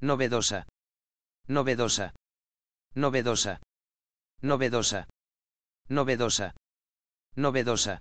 novedosa, novedosa, novedosa, novedosa, novedosa, novedosa.